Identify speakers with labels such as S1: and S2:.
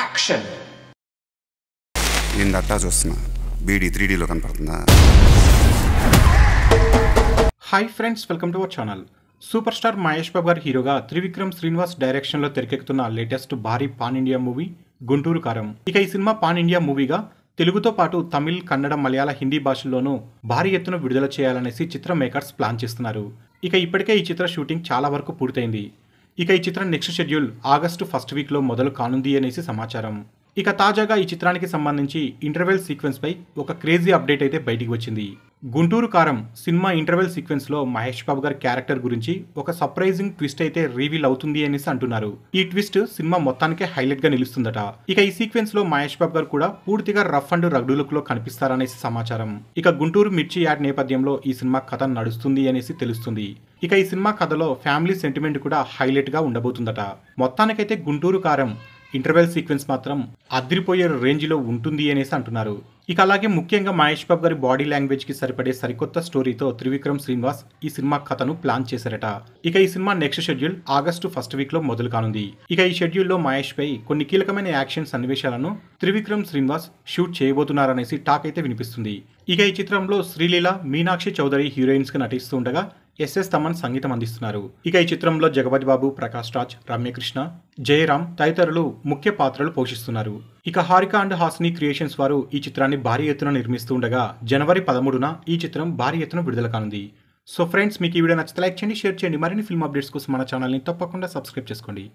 S1: action నేను దట్టా చూస్తున్నా బీడీ డీలో కనపడుతుందా hi friends welcome to our channel super star Mahesh Babu గారి హీరోగా త్రివిక్రమ్ శ్రీనివాస్ డైరెక్షన్లో తెరకెక్కుతున్న లేటెస్ట్ భారీ పాన్ ఇండియా మూవీ గుంటూరు కారం ఇక ఈ సినిమా పాన్ ఇండియా మూవీగా తెలుగుతో పాటు తమిళ్ కన్నడ మలయాళ హిందీ భాషల్లోనూ భారీ ఎత్తున విడుదల చేయాలనేసి చిత్ర మేకర్స్ ప్లాన్ చేస్తున్నారు ఇక ఇప్పటికే ఈ చిత్ర షూటింగ్ చాలా వరకు పూర్తయింది ఇక ఈ చిత్రం నెక్స్ట్ షెడ్యూల్ ఆగస్టు ఫస్ట్ వీక్లో మొదలు కానుంది అనేసి సమాచారం ఇక తాజాగా ఈ చిత్రానికి సంబంధించి ఇంటర్వెల్ సీక్వెన్స్ పై ఒక క్రేజీ అప్డేట్ అయితే బయటికి వచ్చింది గుంటూరు కారం సినిమా ఇంటర్వెల్ సీక్వెన్స్లో మహేష్ బాబు గారి క్యారెక్టర్ గురించి ఒక సర్ప్రైజింగ్ ట్విస్ట్ అయితే రీవీల్ అవుతుంది అనేసి అంటున్నారు ఈ ట్విస్ట్ సినిమా మొత్తానికే హైలైట్ గా నిలుస్తుందట ఇక ఈ సీక్వెన్స్ లో మహేష్ బాబు గారు కూడా పూర్తిగా రఫ్ అండ్ రగ్డు లుక్ లో కనిపిస్తారనేసి సమాచారం ఇక గుంటూరు మిర్చి యాడ్ నేపథ్యంలో ఈ సినిమా కథ నడుస్తుంది అనేసి తెలుస్తుంది ఇక ఈ సినిమా కథలో ఫ్యామిలీ సెంటిమెంట్ కూడా హైలైట్గా ఉండబోతుందట మొత్తానికైతే గుంటూరు కారం ఇంటర్వెల్ సీక్వెన్స్ మాత్రం అదిరిపోయే రేంజ్లో ఉంటుంది అనేసి అంటున్నారు ఇక అలాగే ముఖ్యంగా మహేష్ బాబు గారి బాడీ లాంగ్వేజ్కి సరిపడే సరికొత్త స్టోరీతో త్రివిక్రమ్ శ్రీనివాస్ ఈ సినిమా కథను ప్లాన్ చేశారట ఇక ఈ cinema next schedule August first వీక్లో మొదలు కానుంది ఇక ఈ షెడ్యూల్లో మహేష్ పై కొన్ని కీలకమైన యాక్షన్ సన్నివేశాలను త్రివిక్రమ్ శ్రీనివాస్ షూట్ చేయబోతున్నారనేసి టాక్ అయితే వినిపిస్తుంది ఇక ఈ చిత్రంలో శ్రీలీల మీనాక్షి చౌదరి హీరోయిన్స్గా నటిస్తూ ఉండగా ఎస్ఎస్ తమన్ సంగీతం అందిస్తున్నారు ఇక ఈ చిత్రంలో జగపతి బాబు ప్రకాష్ రాజ్ రమ్యకృష్ణ జయరామ్ తదితరులు ముఖ్య పాత్రలు పోషిస్తున్నారు ఇక హారిక అండ్ హాస్ని క్రియేషన్స్ వారు ఈ చిత్రాన్ని భారీ ఎత్తున నిర్మిస్తూ ఉండగా జనవరి పదమూడున ఈ చిత్రం భారీ ఎత్తున విడుదల కానుంది సో ఫ్రెండ్స్ మీకు ఈ వీడియో నచ్చితే లైక్ చేయండి షేర్ చేయండి మరిన్ని ఫిల్మ్ అప్డేట్స్ కోసం మన ఛానల్ని తప్పకుండా సబ్స్క్రైబ్ చేసుకోండి